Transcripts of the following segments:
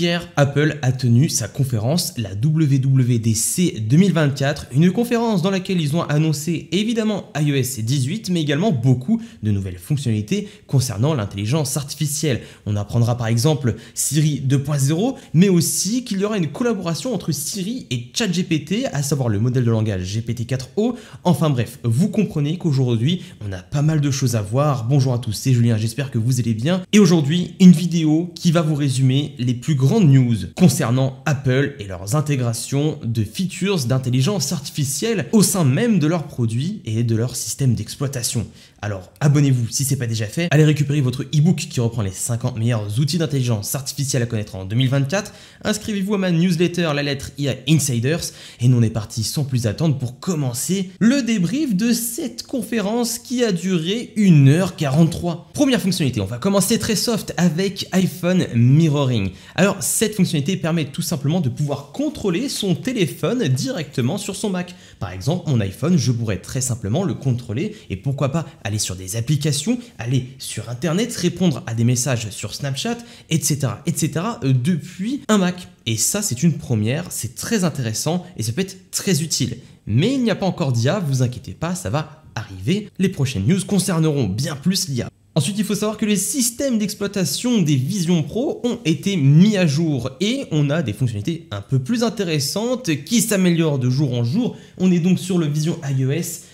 Hier, Apple a tenu sa conférence, la WWDC 2024, une conférence dans laquelle ils ont annoncé évidemment iOS 18, mais également beaucoup de nouvelles fonctionnalités concernant l'intelligence artificielle. On apprendra par exemple Siri 2.0, mais aussi qu'il y aura une collaboration entre Siri et ChatGPT, à savoir le modèle de langage GPT-4o. Enfin bref, vous comprenez qu'aujourd'hui, on a pas mal de choses à voir. Bonjour à tous, c'est Julien, j'espère que vous allez bien. Et aujourd'hui, une vidéo qui va vous résumer les plus grands news concernant Apple et leurs intégrations de features d'intelligence artificielle au sein même de leurs produits et de leur système d'exploitation. Alors abonnez-vous si c'est pas déjà fait, allez récupérer votre e-book qui reprend les 50 meilleurs outils d'intelligence artificielle à connaître en 2024, inscrivez-vous à ma newsletter la lettre IA Insiders et nous on est parti sans plus attendre pour commencer le débrief de cette conférence qui a duré 1h43. Première fonctionnalité, on va commencer très soft avec iPhone Mirroring. Alors cette fonctionnalité permet tout simplement de pouvoir contrôler son téléphone directement sur son Mac. Par exemple mon iPhone je pourrais très simplement le contrôler et pourquoi pas aller sur des applications, aller sur Internet, répondre à des messages sur Snapchat, etc. etc. Euh, depuis un Mac. Et ça, c'est une première, c'est très intéressant et ça peut être très utile. Mais il n'y a pas encore d'IA, vous inquiétez pas, ça va arriver. Les prochaines news concerneront bien plus l'IA. Ensuite, il faut savoir que les systèmes d'exploitation des Vision Pro ont été mis à jour et on a des fonctionnalités un peu plus intéressantes qui s'améliorent de jour en jour. On est donc sur le Vision iOS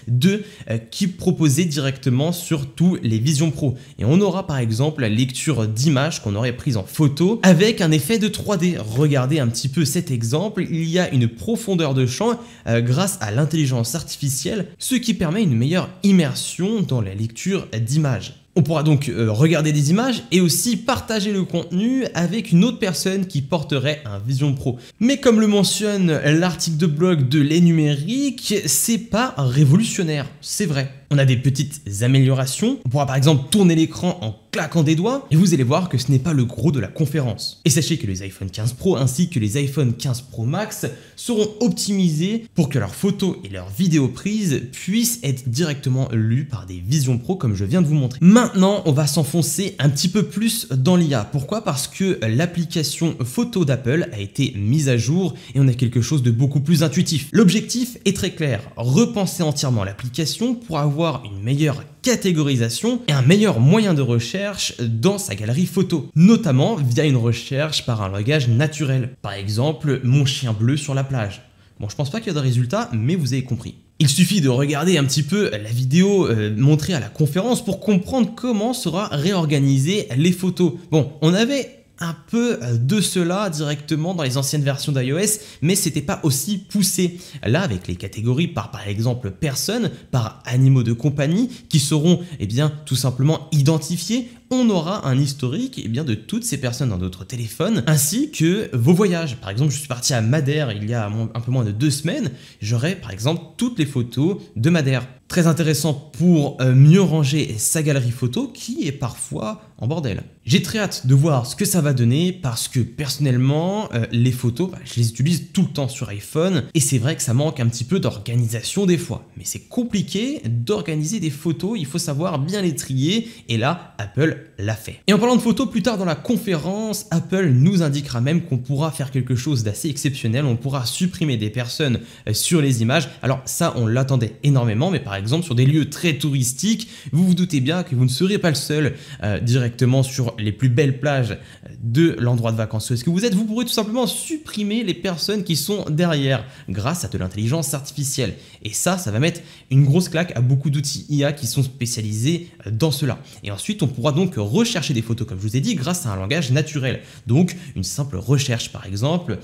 2 euh, qui proposait directement sur tous les Vision Pro. Et on aura par exemple la lecture d'images qu'on aurait prise en photo avec un effet de 3D. Regardez un petit peu cet exemple, il y a une profondeur de champ euh, grâce à l'intelligence artificielle, ce qui permet une meilleure immersion dans la lecture d'images. On pourra donc euh, regarder des images et aussi partager le contenu avec une autre personne qui porterait un Vision Pro. Mais comme le mentionne l'article de blog de Les Numériques, c'est pas révolutionnaire, c'est vrai. On a des petites améliorations, on pourra par exemple tourner l'écran en claquant des doigts, et vous allez voir que ce n'est pas le gros de la conférence. Et sachez que les iPhone 15 Pro ainsi que les iPhone 15 Pro Max seront optimisés pour que leurs photos et leurs vidéos prises puissent être directement lues par des Vision Pro comme je viens de vous montrer. Maintenant, on va s'enfoncer un petit peu plus dans l'IA. Pourquoi Parce que l'application photo d'Apple a été mise à jour et on a quelque chose de beaucoup plus intuitif. L'objectif est très clair, repenser entièrement l'application pour avoir une meilleure catégorisation et un meilleur moyen de recherche dans sa galerie photo, notamment via une recherche par un langage naturel. Par exemple, mon chien bleu sur la plage. Bon, je pense pas qu'il y a de résultats, mais vous avez compris. Il suffit de regarder un petit peu la vidéo euh, montrée à la conférence pour comprendre comment sera réorganisée les photos. Bon, on avait un peu euh, de cela directement dans les anciennes versions d'iOS, mais c'était pas aussi poussé. Là, avec les catégories par par exemple personnes, par animaux de compagnie, qui seront eh bien tout simplement identifiés, on aura un historique eh bien, de toutes ces personnes dans notre téléphone, ainsi que vos voyages. Par exemple, je suis parti à Madère il y a un peu moins de deux semaines, j'aurai par exemple toutes les photos de Madère. Très intéressant pour euh, mieux ranger sa galerie photo qui est parfois en bordel. J'ai très hâte de voir ce que ça va donner parce que personnellement, euh, les photos, bah, je les utilise tout le temps sur iPhone et c'est vrai que ça manque un petit peu d'organisation des fois. Mais c'est compliqué d'organiser des photos, il faut savoir bien les trier et là, Apple l'a fait. Et en parlant de photos, plus tard dans la conférence, Apple nous indiquera même qu'on pourra faire quelque chose d'assez exceptionnel, on pourra supprimer des personnes euh, sur les images. Alors ça, on l'attendait énormément, mais par exemple sur des lieux très touristiques, vous vous doutez bien que vous ne serez pas le seul euh, directement sur les plus belles plages euh, de l'endroit de vacances est-ce que vous êtes, vous pourrez tout simplement supprimer les personnes qui sont derrière grâce à de l'intelligence artificielle. Et ça, ça va mettre une grosse claque à beaucoup d'outils IA qui sont spécialisés euh, dans cela. Et ensuite, on pourra donc rechercher des photos, comme je vous ai dit, grâce à un langage naturel. Donc, une simple recherche, par exemple,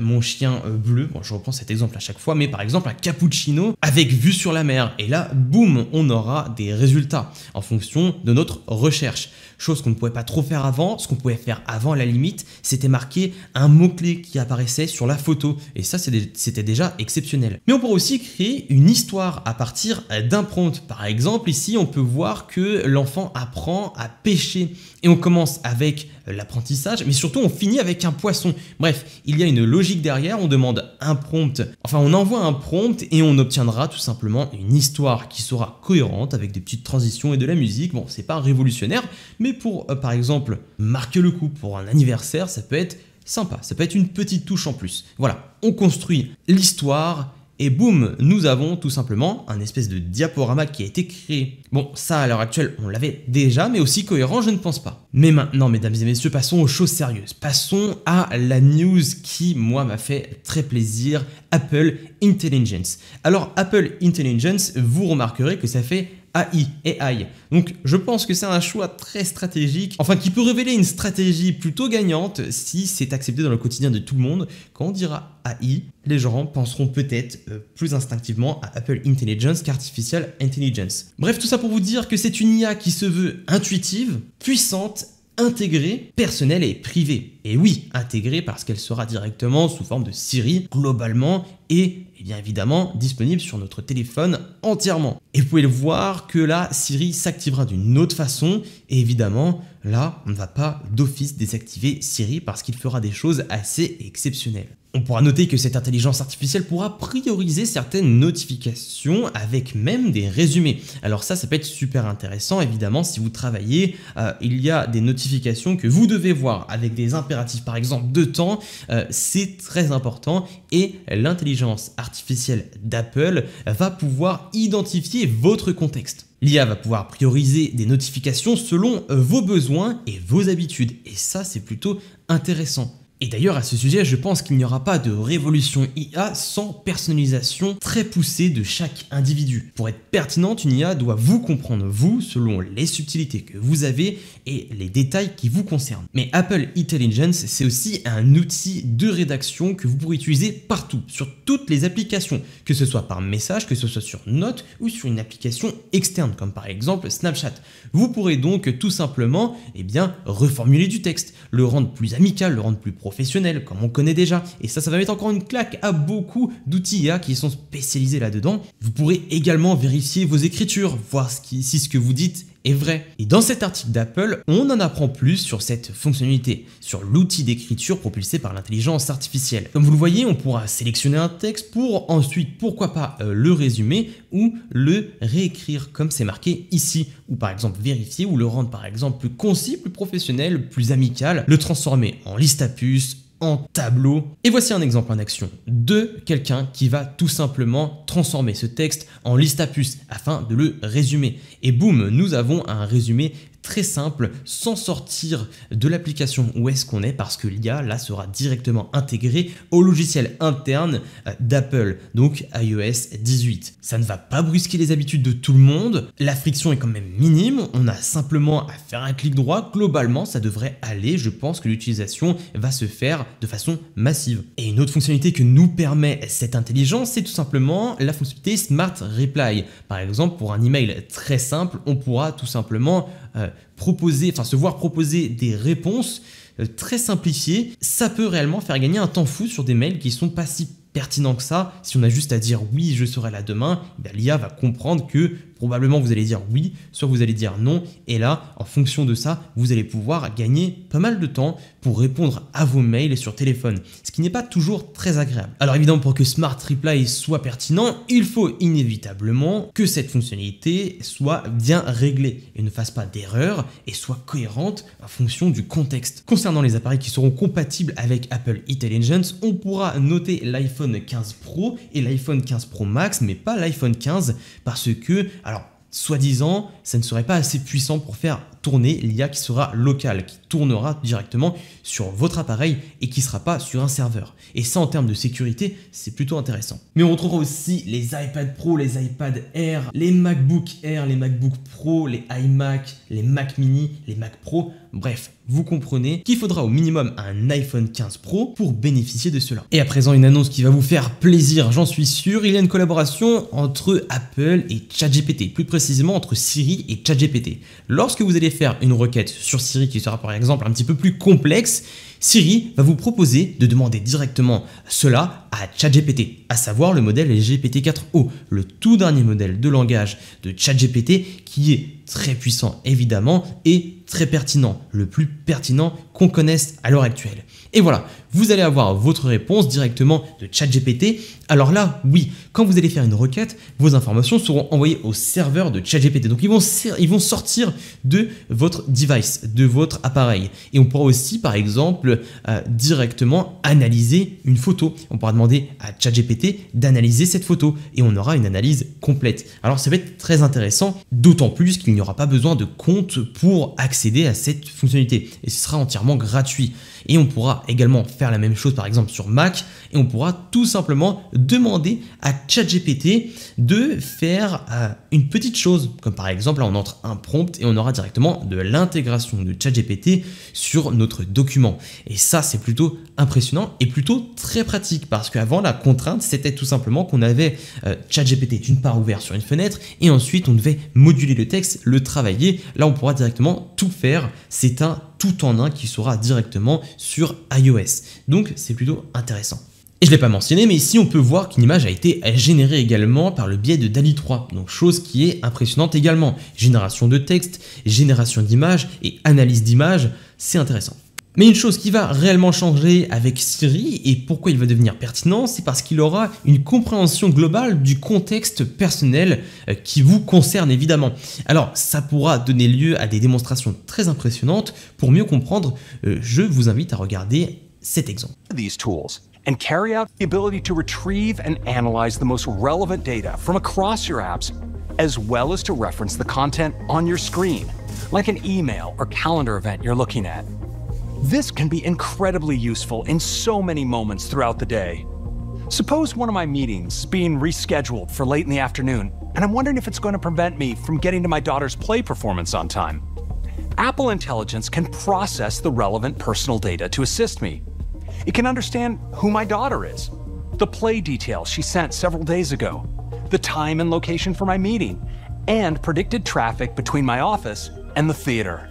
mon chien bleu, bon, je reprends cet exemple à chaque fois, mais par exemple un cappuccino avec vue sur la mer. Et là, Boom, boum, on aura des résultats en fonction de notre recherche. Chose qu'on ne pouvait pas trop faire avant, ce qu'on pouvait faire avant à la limite, c'était marquer un mot-clé qui apparaissait sur la photo. Et ça, c'était déjà exceptionnel. Mais on pourrait aussi créer une histoire à partir d'improntes. Par exemple, ici, on peut voir que l'enfant apprend à pêcher. Et on commence avec euh, l'apprentissage, mais surtout on finit avec un poisson. Bref, il y a une logique derrière, on demande un prompt, enfin on envoie un prompt et on obtiendra tout simplement une histoire qui sera cohérente avec des petites transitions et de la musique. Bon, c'est pas révolutionnaire, mais pour euh, par exemple marquer le coup pour un anniversaire, ça peut être sympa, ça peut être une petite touche en plus. Voilà, on construit l'histoire et boum, nous avons tout simplement un espèce de diaporama qui a été créé. Bon, ça à l'heure actuelle, on l'avait déjà, mais aussi cohérent, je ne pense pas. Mais maintenant, mesdames et messieurs, passons aux choses sérieuses. Passons à la news qui, moi, m'a fait très plaisir, Apple Intelligence. Alors, Apple Intelligence, vous remarquerez que ça fait AI, AI. Donc je pense que c'est un choix très stratégique, enfin qui peut révéler une stratégie plutôt gagnante si c'est accepté dans le quotidien de tout le monde. Quand on dira AI, les gens penseront peut-être euh, plus instinctivement à Apple Intelligence qu'Artificial Intelligence. Bref, tout ça pour vous dire que c'est une IA qui se veut intuitive, puissante intégrée, personnelle et privée. Et oui, intégrée parce qu'elle sera directement sous forme de Siri globalement et bien évidemment disponible sur notre téléphone entièrement. Et vous pouvez le voir que là, Siri s'activera d'une autre façon. Et évidemment, là, on ne va pas d'office désactiver Siri parce qu'il fera des choses assez exceptionnelles. On pourra noter que cette intelligence artificielle pourra prioriser certaines notifications avec même des résumés. Alors ça, ça peut être super intéressant, évidemment, si vous travaillez, euh, il y a des notifications que vous devez voir avec des impératifs, par exemple, de temps, euh, c'est très important et l'intelligence artificielle artificielle d'Apple va pouvoir identifier votre contexte. L'IA va pouvoir prioriser des notifications selon euh, vos besoins et vos habitudes, et ça c'est plutôt intéressant. Et d'ailleurs, à ce sujet, je pense qu'il n'y aura pas de révolution IA sans personnalisation très poussée de chaque individu. Pour être pertinente, une IA doit vous comprendre, vous, selon les subtilités que vous avez et les détails qui vous concernent. Mais Apple Intelligence, c'est aussi un outil de rédaction que vous pourrez utiliser partout, sur toutes les applications, que ce soit par message, que ce soit sur note ou sur une application externe, comme par exemple Snapchat. Vous pourrez donc tout simplement eh bien, reformuler du texte, le rendre plus amical, le rendre plus professionnels, comme on connaît déjà. Et ça, ça va mettre encore une claque à beaucoup d'outils IA qui sont spécialisés là-dedans. Vous pourrez également vérifier vos écritures, voir ce si ce que vous dites est vrai. Et dans cet article d'Apple, on en apprend plus sur cette fonctionnalité, sur l'outil d'écriture propulsé par l'intelligence artificielle. Comme vous le voyez, on pourra sélectionner un texte pour ensuite, pourquoi pas, euh, le résumer ou le réécrire comme c'est marqué ici, ou par exemple vérifier ou le rendre par exemple plus concis, plus professionnel, plus amical, le transformer en liste à en tableau. Et voici un exemple en action de quelqu'un qui va tout simplement transformer ce texte en liste à afin de le résumer. Et boum, nous avons un résumé très simple sans sortir de l'application où est-ce qu'on est parce que l'IA là sera directement intégrée au logiciel interne euh, d'Apple, donc iOS 18. Ça ne va pas brusquer les habitudes de tout le monde, la friction est quand même minime, on a simplement à faire un clic droit, globalement ça devrait aller, je pense que l'utilisation va se faire de façon massive. Et une autre fonctionnalité que nous permet cette intelligence, c'est tout simplement la fonctionnalité Smart Reply. Par exemple, pour un email très simple, on pourra tout simplement euh, proposer, enfin se voir proposer des réponses euh, très simplifiées, ça peut réellement faire gagner un temps fou sur des mails qui sont pas si pertinents que ça. Si on a juste à dire oui, je serai là demain, ben, l'IA va comprendre que probablement vous allez dire oui, soit vous allez dire non, et là, en fonction de ça, vous allez pouvoir gagner pas mal de temps pour répondre à vos mails sur téléphone, ce qui n'est pas toujours très agréable. Alors évidemment, pour que Smart Reply soit pertinent, il faut inévitablement que cette fonctionnalité soit bien réglée et ne fasse pas d'erreur et soit cohérente en fonction du contexte. Concernant les appareils qui seront compatibles avec Apple Intelligence, on pourra noter l'iPhone 15 Pro et l'iPhone 15 Pro Max, mais pas l'iPhone 15 parce que soi-disant, ça ne serait pas assez puissant pour faire tourner l'IA qui sera local qui tournera directement sur votre appareil et qui sera pas sur un serveur. Et ça, en termes de sécurité, c'est plutôt intéressant. Mais on retrouvera aussi les iPad Pro, les iPad Air, les MacBook Air, les MacBook Pro, les iMac, les Mac Mini, les Mac Pro. Bref, vous comprenez qu'il faudra au minimum un iPhone 15 Pro pour bénéficier de cela. Et à présent, une annonce qui va vous faire plaisir, j'en suis sûr. Il y a une collaboration entre Apple et ChatGPT, plus précisément entre Siri et ChatGPT. Lorsque vous allez faire une requête sur Siri qui sera par exemple un petit peu plus complexe, Siri va vous proposer de demander directement cela à ChatGPT, à savoir le modèle GPT-4o, le tout dernier modèle de langage de ChatGPT qui est très puissant évidemment et très pertinent, le plus pertinent qu'on connaisse à l'heure actuelle. Et voilà, vous allez avoir votre réponse directement de ChatGPT. Alors là, oui, quand vous allez faire une requête, vos informations seront envoyées au serveur de ChatGPT. Donc ils vont, ils vont sortir de votre device, de votre appareil. Et on pourra aussi, par exemple, euh, directement analyser une photo. On pourra demander à ChatGPT d'analyser cette photo et on aura une analyse complète. Alors ça va être très intéressant, d'autant plus qu'il n'y aura pas besoin de compte pour accéder à cette fonctionnalité et ce sera entièrement gratuit. Et on pourra également faire la même chose par exemple sur Mac et on pourra tout simplement demander à ChatGPT de faire euh, une petite chose, comme par exemple là on entre un prompt et on aura directement de l'intégration de ChatGPT sur notre document. Et ça c'est plutôt impressionnant et plutôt très pratique parce qu'avant la contrainte c'était tout simplement qu'on avait euh, ChatGPT d'une part ouvert sur une fenêtre et ensuite on devait moduler le texte, le travailler. Là on pourra directement tout faire, c'est un tout en un qui sera directement sur iOS. Donc c'est plutôt intéressant. Et je ne l'ai pas mentionné, mais ici on peut voir qu'une image a été générée également par le biais de DALI 3, donc chose qui est impressionnante également. Génération de texte, génération d'images et analyse d'images, c'est intéressant. Mais une chose qui va réellement changer avec Siri et pourquoi il va devenir pertinent, c'est parce qu'il aura une compréhension globale du contexte personnel euh, qui vous concerne évidemment. Alors ça pourra donner lieu à des démonstrations très impressionnantes. Pour mieux comprendre, euh, je vous invite à regarder cet exemple. These tools and carry out the ability to retrieve and analyze the most relevant data from across your apps, as well as to reference the content on your screen, like an email or calendar event you're looking at. This can be incredibly useful in so many moments throughout the day. Suppose one of my meetings is being rescheduled for late in the afternoon, and I'm wondering if it's going to prevent me from getting to my daughter's play performance on time. Apple Intelligence can process the relevant personal data to assist me, it can understand who my daughter is, the play details she sent several days ago, the time and location for my meeting, and predicted traffic between my office and the theater.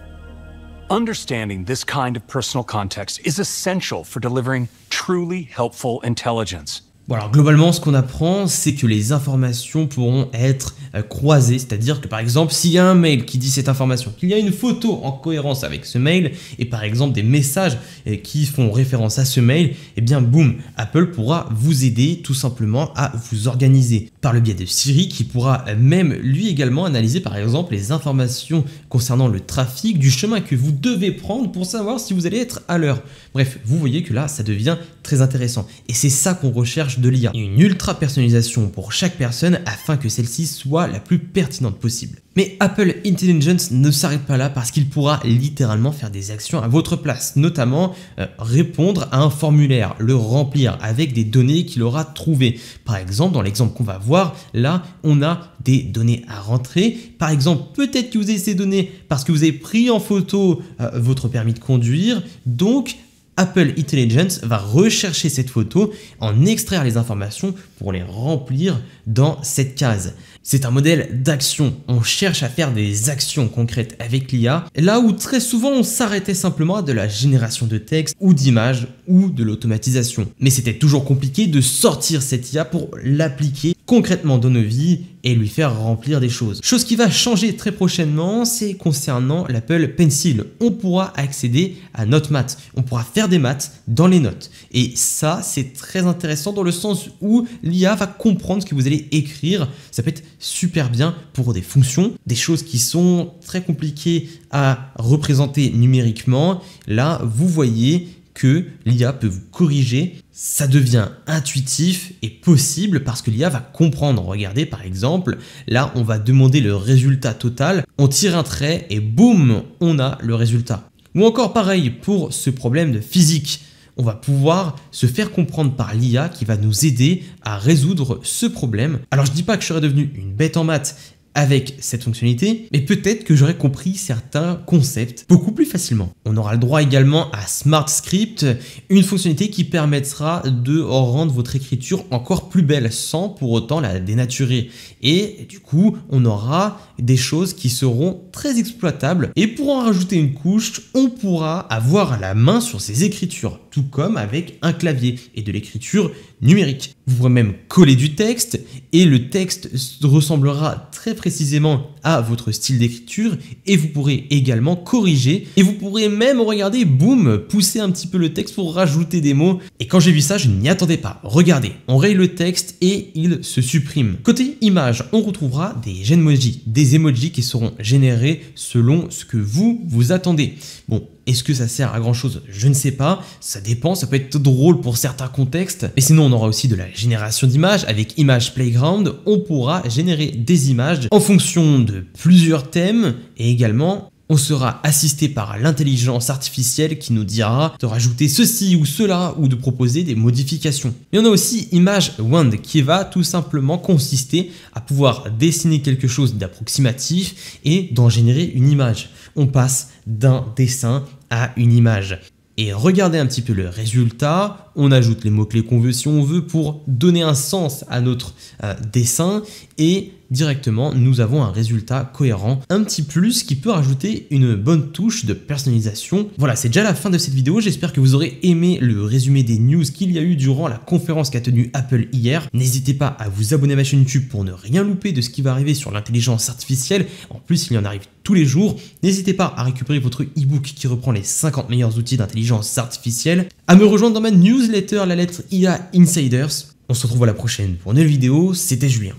Understanding this kind of personal context is essential for delivering truly helpful intelligence. Bon alors globalement, ce qu'on apprend, c'est que les informations pourront être Euh, croiser c'est-à-dire que par exemple s'il y a un mail qui dit cette information, qu'il y a une photo en cohérence avec ce mail, et par exemple des messages euh, qui font référence à ce mail, et eh bien boum, Apple pourra vous aider tout simplement à vous organiser par le biais de Siri qui pourra même lui également analyser par exemple les informations concernant le trafic du chemin que vous devez prendre pour savoir si vous allez être à l'heure. Bref, vous voyez que là ça devient très intéressant et c'est ça qu'on recherche de lire. une ultra personnalisation pour chaque personne afin que celle-ci soit la plus pertinente possible. Mais Apple Intelligence ne s'arrête pas là parce qu'il pourra littéralement faire des actions à votre place, notamment euh, répondre à un formulaire, le remplir avec des données qu'il aura trouvées. Par exemple, dans l'exemple qu'on va voir, là, on a des données à rentrer. Par exemple, peut-être que vous avez ces données parce que vous avez pris en photo euh, votre permis de conduire, donc Apple Intelligence va rechercher cette photo, en extraire les informations pour les remplir dans cette case. C'est un modèle d'action. On cherche à faire des actions concrètes avec l'IA, là où très souvent on s'arrêtait simplement à de la génération de texte ou d'images ou de l'automatisation. Mais c'était toujours compliqué de sortir cette IA pour l'appliquer concrètement dans nos vies et lui faire remplir des choses. Chose qui va changer très prochainement, c'est concernant l'Apple Pencil. On pourra accéder à notre maths, on pourra faire des maths dans les notes. Et ça, c'est très intéressant dans le sens où l'IA va comprendre ce que vous allez écrire. Ça peut être super bien pour des fonctions, des choses qui sont très compliquées à représenter numériquement. Là, vous voyez que l'IA peut vous corriger. Ça devient intuitif et possible parce que l'IA va comprendre. Regardez par exemple, là on va demander le résultat total, on tire un trait et boum, on a le résultat. Ou encore pareil pour ce problème de physique on va pouvoir se faire comprendre par l'IA qui va nous aider à résoudre ce problème. Alors je dis pas que je serais devenu une bête en maths avec cette fonctionnalité, mais peut-être que j'aurais compris certains concepts beaucoup plus facilement. On aura le droit également à Smart Script, une fonctionnalité qui permettra de rendre votre écriture encore plus belle sans pour autant la dénaturer. Et du coup, on aura des choses qui seront très exploitables. Et pour en rajouter une couche, on pourra avoir la main sur ces écritures comme avec un clavier et de l'écriture numérique. Vous pourrez même coller du texte et le texte ressemblera très précisément à votre style d'écriture et vous pourrez également corriger et vous pourrez même regarder, boum, pousser un petit peu le texte pour rajouter des mots. Et quand j'ai vu ça, je n'y attendais pas. Regardez, on raye le texte et il se supprime. Côté image, on retrouvera des genmojis, des emojis qui seront générés selon ce que vous vous attendez. Bon, est-ce que ça sert à grand chose Je ne sais pas, ça dépend, ça peut être drôle pour certains contextes. Mais sinon, on aura aussi de la génération d'images. Avec Image Playground, on pourra générer des images en fonction de plusieurs thèmes et également on sera assisté par l'intelligence artificielle qui nous dira de rajouter ceci ou cela ou de proposer des modifications. Et on a aussi Image Wand qui va tout simplement consister à pouvoir dessiner quelque chose d'approximatif et d'en générer une image. On passe d'un dessin à une image. Et regardez un petit peu le résultat, on ajoute les mots-clés qu'on veut si on veut pour donner un sens à notre euh, dessin et directement, nous avons un résultat cohérent, un petit plus qui peut rajouter une bonne touche de personnalisation. Voilà, c'est déjà la fin de cette vidéo, j'espère que vous aurez aimé le résumé des news qu'il y a eu durant la conférence qu'a tenue Apple hier. N'hésitez pas à vous abonner à ma chaîne YouTube pour ne rien louper de ce qui va arriver sur l'intelligence artificielle, en plus il y en arrive tous les jours. N'hésitez pas à récupérer votre e-book qui reprend les 50 meilleurs outils d'intelligence artificielle, à me rejoindre dans ma newsletter, la lettre IA Insiders. On se retrouve à la prochaine pour une nouvelle vidéo, c'était Julien.